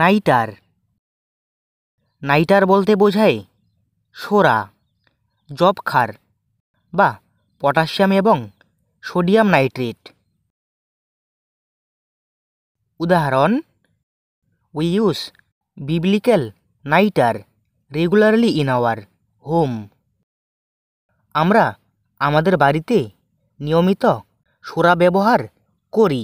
nighter nighter বলতে বোঝায় সোরা জবখার বা পটাশিয়াম এবং সোডিয়াম নাইট্রেট উদাহরণ we use biblical nitre regularly in our home আমরা আমাদের বাড়িতে নিয়মিত সোরা ব্যবহার করি